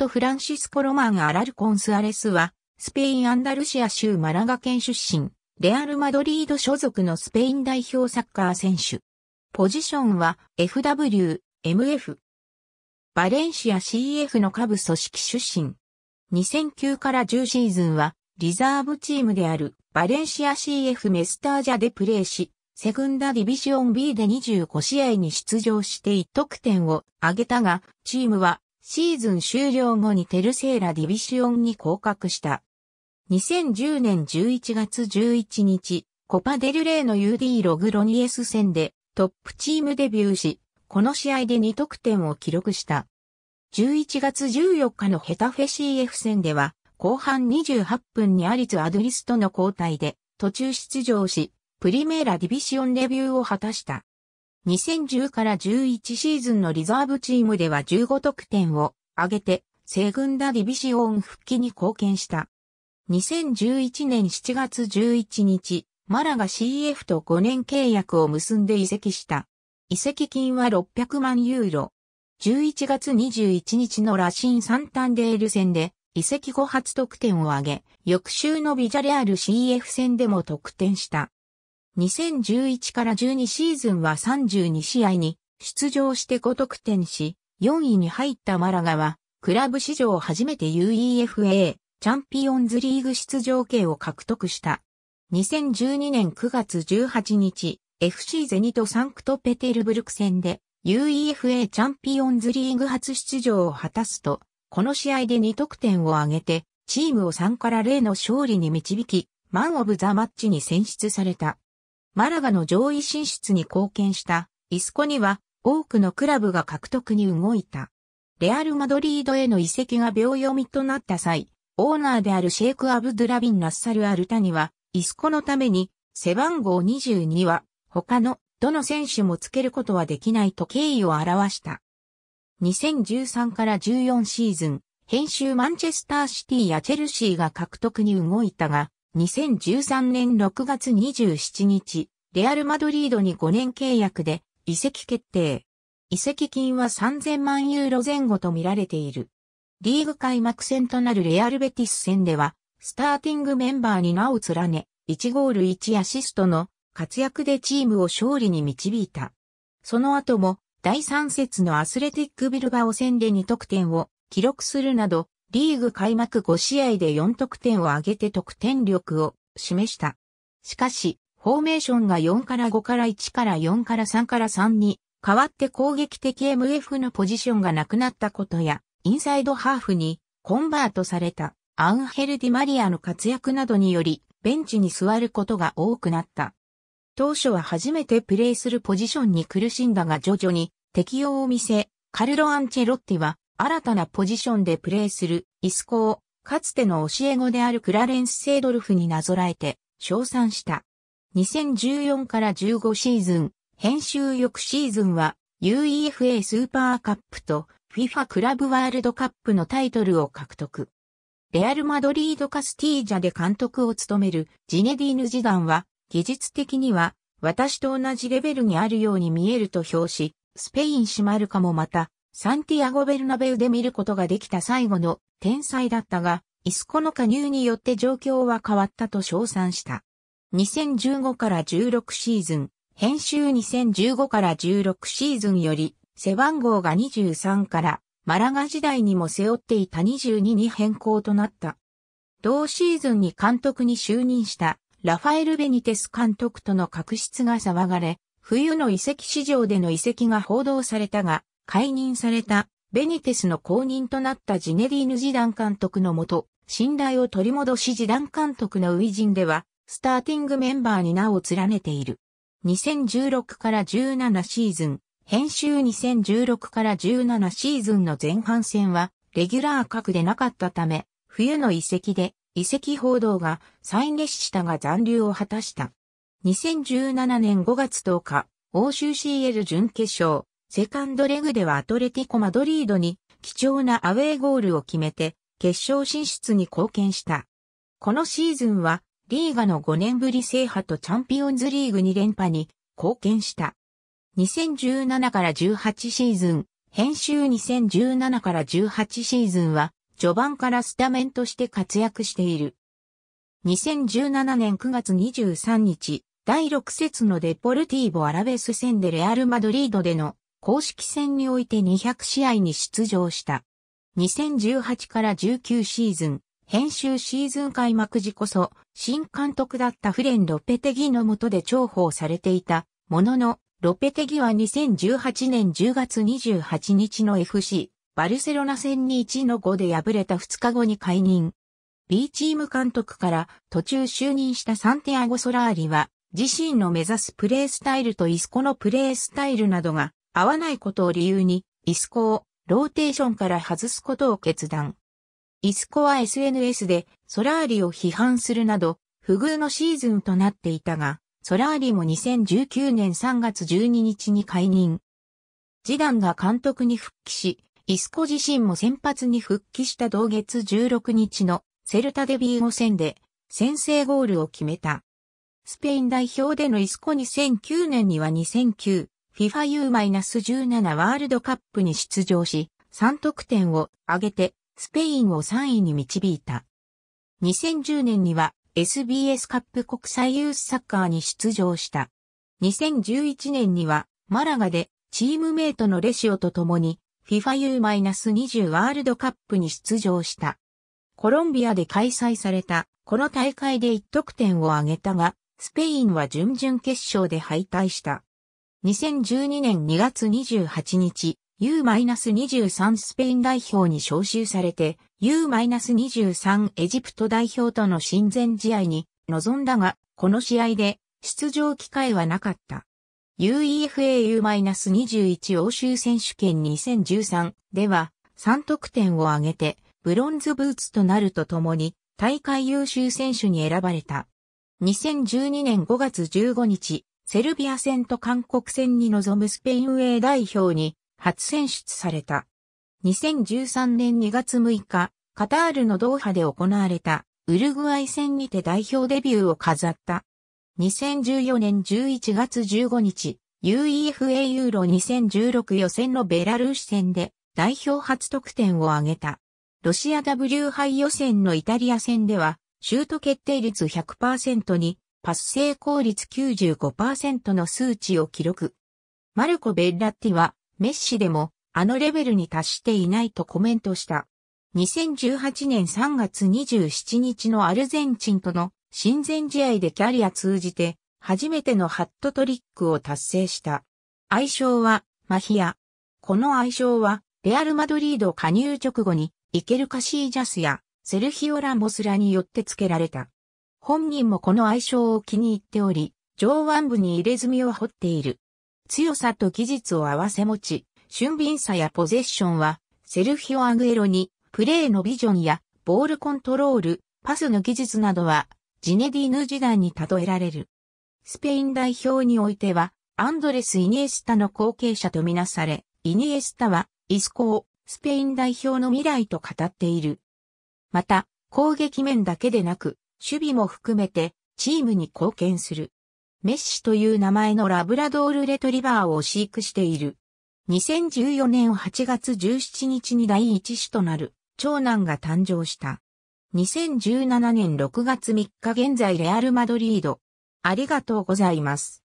ト・フランシスコ・ロマン・アラルコンス・アレスは、スペイン・アンダルシア州マラガ県出身、レアル・マドリード所属のスペイン代表サッカー選手。ポジションは FW、MF。バレンシア CF の下部組織出身。2009から10シーズンは、リザーブチームであるバレンシア CF メスタージャでプレーし、セグンダディビジョン B で25試合に出場して1得点を挙げたが、チームはシーズン終了後にテルセーラディビシオンに降格した。2010年11月11日、コパデルレーの UD ログロニエス戦でトップチームデビューし、この試合で2得点を記録した。11月14日のヘタフェ CF 戦では、後半28分にアリツ・アドリスとの交代で途中出場し、プリメーラディビシオンレビューを果たした。2010から11シーズンのリザーブチームでは15得点を挙げて、西軍ダディビシオン復帰に貢献した。2011年7月11日、マラが CF と5年契約を結んで移籍した。移籍金は600万ユーロ。11月21日のラシン・サンタンデール戦で移籍後初得点を挙げ、翌週のビジャレアル CF 戦でも得点した。2011から12シーズンは32試合に出場して5得点し、4位に入ったマラガは、クラブ史上初めて UEFA チャンピオンズリーグ出場権を獲得した。2012年9月18日、FC ゼニトサンクトペテルブルク戦で UEFA チャンピオンズリーグ初出場を果たすと、この試合で2得点を挙げて、チームを3から0の勝利に導き、マンオブザマッチに選出された。マラガの上位進出に貢献したイスコには多くのクラブが獲得に動いた。レアル・マドリードへの移籍が秒読みとなった際、オーナーであるシェイク・アブドゥラビン・ナッサル・アルタニは、イスコのために、背番号22は、他の、どの選手もつけることはできないと敬意を表した。2013から14シーズン、編集マンチェスターシティやチェルシーが獲得に動いたが、2013年6月27日、レアル・マドリードに5年契約で移籍決定。移籍金は3000万ユーロ前後と見られている。リーグ開幕戦となるレアル・ベティス戦では、スターティングメンバーに名を連ね、1ゴール1アシストの活躍でチームを勝利に導いた。その後も第3節のアスレティックビルバオ戦で2得点を記録するなどリーグ開幕5試合で4得点を挙げて得点力を示した。しかし、フォーメーションが4から5から1から4から3から3に変わって攻撃的 MF のポジションがなくなったことや、インサイドハーフにコンバートされたアンヘル・ディマリアの活躍などにより、ベンチに座ることが多くなった。当初は初めてプレイするポジションに苦しんだが徐々に適応を見せ、カルロ・アンチェロッティは新たなポジションでプレーするイスコを、かつての教え子であるクラレンス・セイドルフになぞらえて、称賛した。2014から15シーズン、編集翌シーズンは UEFA スーパーカップと FIFA クラブワールドカップのタイトルを獲得。レアル・マドリード・カスティージャで監督を務めるジネディーヌ・ジダンは、技術的には私と同じレベルにあるように見えると評し、スペイン・シマルカもまた、サンティアゴ・ベルナベウで見ることができた最後の天才だったが、イスコの加入によって状況は変わったと称賛した。2015から16シーズン、編集2015から16シーズンより、背番号が23から、マラガ時代にも背負っていた22に変更となった。同シーズンに監督に就任した、ラファエル・ベニテス監督との確執が騒がれ、冬の遺跡市場での遺跡が報道されたが、解任されたベニテスの後任となったジネリーヌ・ジダン監督のもと、信頼を取り戻しジダン監督の初陣では、スターティングメンバーに名を連ねている。2016から17シーズン、編集2016から17シーズンの前半戦は、レギュラー格でなかったため、冬の遺跡で、遺跡報道が再熱したが残留を果たした。2017年5月10日、欧州 CL 準決勝、セカンドレグではアトレティコ・マドリードに貴重なアウェーゴールを決めて決勝進出に貢献した。このシーズンはリーガの5年ぶり制覇とチャンピオンズリーグ2連覇に貢献した。2017から18シーズン、編集2017から18シーズンは序盤からスタメンとして活躍している。2017年9月23日、第6節のデポルティーボ・アラベス戦でレアル・マドリードでの公式戦において200試合に出場した。2018から19シーズン、編集シーズン開幕時こそ、新監督だったフレン・ロペテギの下で重宝されていた、ものの、ロペテギは2018年10月28日の FC、バルセロナ戦に1の5で敗れた2日後に解任。B チーム監督から途中就任したサンティアゴ・ソラーリは、自身の目指すプレースタイルとイスコのプレースタイルなどが合わないことを理由に、イスコをローテーションから外すことを決断。イスコは SNS でソラーリを批判するなど、不遇のシーズンとなっていたが、ソラーリも2019年3月12日に解任。ジダンが監督に復帰し、イスコ自身も先発に復帰した同月16日のセルタデビュー5戦で先制ゴールを決めた。スペイン代表でのイスコ2009年には2009 FIFAU-17 ワールドカップに出場し、3得点を挙げてスペインを3位に導いた。2010年には SBS カップ国際ユースサッカーに出場した。2011年にはマラガでチームメイトのレシオと共に FIFAU-20 ワールドカップに出場した。コロンビアで開催されたこの大会で1得点を挙げたが、スペインは準々決勝で敗退した。2012年2月28日、U-23 スペイン代表に招集されて、U-23 エジプト代表との親善試合に臨んだが、この試合で出場機会はなかった。UEFAU-21 欧州選手権2013では3得点を挙げてブロンズブーツとなるとともに大会優秀選手に選ばれた。2012年5月15日セルビア戦と韓国戦に臨むスペインウェイ代表に初選出された。2013年2月6日、カタールのドーハで行われたウルグアイ戦にて代表デビューを飾った。2014年11月15日、UEFA ユーロ2016予選のベラルーシ戦で代表初得点を挙げた。ロシア W 杯予選のイタリア戦では、シュート決定率100%にパス成功率95%の数値を記録。マルコ・ベッラッティは、メッシでも、あのレベルに達していないとコメントした。2018年3月27日のアルゼンチンとの親善試合でキャリア通じて、初めてのハットトリックを達成した。愛称は、マヒア。この愛称は、レアル・マドリード加入直後に、イケル・カシージャスや、セルヒオ・ランボスらによって付けられた。本人もこの愛称を気に入っており、上腕部に入れ墨を彫っている。強さと技術を合わせ持ち、俊敏さやポゼッションは、セルフィオ・アグエロに、プレーのビジョンや、ボールコントロール、パスの技術などは、ジネディーヌ時代に例えられる。スペイン代表においては、アンドレス・イニエスタの後継者とみなされ、イニエスタは、イスコを、スペイン代表の未来と語っている。また、攻撃面だけでなく、守備も含めてチームに貢献する。メッシという名前のラブラドールレトリバーを飼育している。2014年8月17日に第一子となる長男が誕生した。2017年6月3日現在レアルマドリード。ありがとうございます。